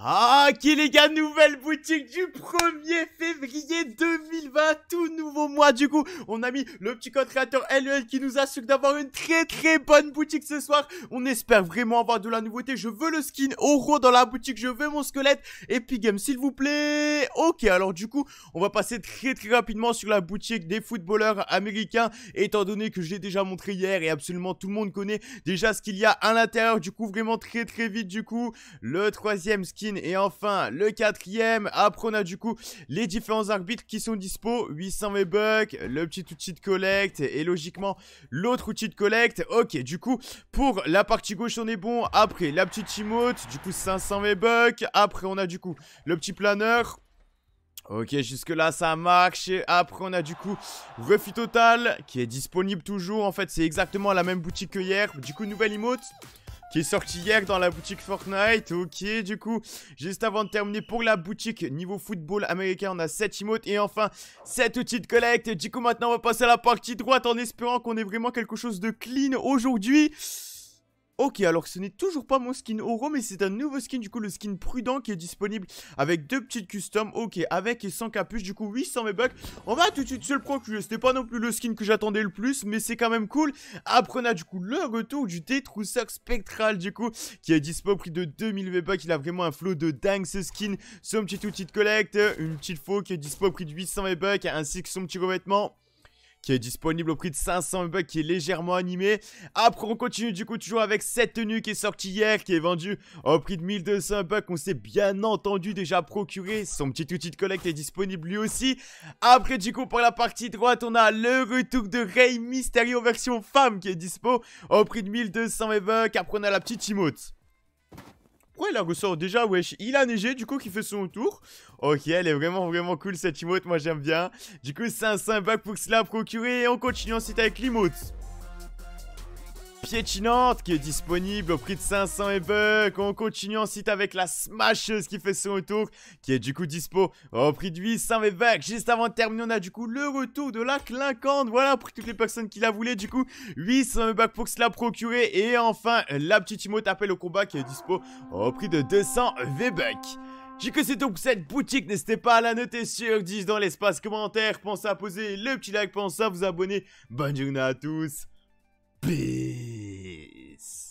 Ah, ok les gars, nouvelle boutique du 1er février 2020, tout nouveau moi du coup. On a mis le petit code créateur LEL e qui nous assure d'avoir une très très bonne boutique ce soir. On espère vraiment avoir de la nouveauté. Je veux le skin Oro dans la boutique, je veux mon squelette. Epic Game s'il vous plaît. Ok, alors du coup, on va passer très très rapidement sur la boutique des footballeurs américains. Étant donné que je l'ai déjà montré hier et absolument tout le monde connaît déjà ce qu'il y a à l'intérieur. Du coup, vraiment très très vite du coup. Le troisième skin et enfin le quatrième. Après on a du coup les différents arbitres qui sont dispo. 800 bucks le petit outil de collecte et logiquement l'autre outil de collecte. Ok, du coup, pour la partie gauche, on est bon. Après, la petite emote, du coup, 500 V-Bucks. Après, on a du coup le petit planeur. Ok, jusque-là, ça marche. Après, on a du coup Refit Total qui est disponible toujours. En fait, c'est exactement la même boutique que hier. Du coup, nouvelle emote qui est sorti hier dans la boutique Fortnite. Ok, du coup, juste avant de terminer pour la boutique niveau football américain, on a 7 emotes et enfin 7 outils de collecte. Du coup, maintenant, on va passer à la partie droite en espérant qu'on ait vraiment quelque chose de clean aujourd'hui. Ok, alors ce n'est toujours pas mon skin Oro, mais c'est un nouveau skin, du coup, le skin prudent qui est disponible avec deux petites customs. Ok, avec et sans capuche, du coup, 800 bucks. On va tout de suite se le procurer. C'était pas non plus le skin que j'attendais le plus, mais c'est quand même cool. Après, on a du coup le retour du détrousseur spectral, du coup, qui est dispo au prix de 2000 V-Bucks. Il a vraiment un flow de dingue ce skin. Son petit outil de collecte, une petite faux qui est dispo au prix de 800 V-Bucks, ainsi que son petit revêtement qui est disponible au prix de 500 bucks, qui est légèrement animé. Après, on continue du coup toujours avec cette tenue qui est sortie hier, qui est vendue au prix de 1200 bucks. On s'est bien entendu déjà procuré. Son petit outil de collecte est disponible lui aussi. Après, du coup, pour la partie droite, on a le retour de Rey Mysterio version femme qui est dispo au prix de 1200 bucks. Après, on a la petite emote pourquoi il la ressort déjà, wesh Il a neigé, du coup, qui fait son tour. Ok, elle est vraiment, vraiment cool, cette emote. Moi, j'aime bien. Du coup, c'est un simple pour se la procurer. Et on continue ensuite avec l'emote piétinante qui est disponible au prix de 500 v bucks. On continue ensuite avec la smasheuse qui fait son retour, qui est du coup dispo au prix de 800 v bucks. Juste avant de terminer, on a du coup le retour de la clinquante. Voilà, pour toutes les personnes qui la voulaient, du coup, 800 v bucks pour se la procurer. Et enfin, la petite emote appel au combat qui est dispo au prix de 200 v bucks. J'ai que c'est tout pour cette boutique, n'hésitez pas à la noter sur 10 dans l'espace commentaire, pensez à poser le petit like, pensez à vous abonner, bonne journée à tous Peace.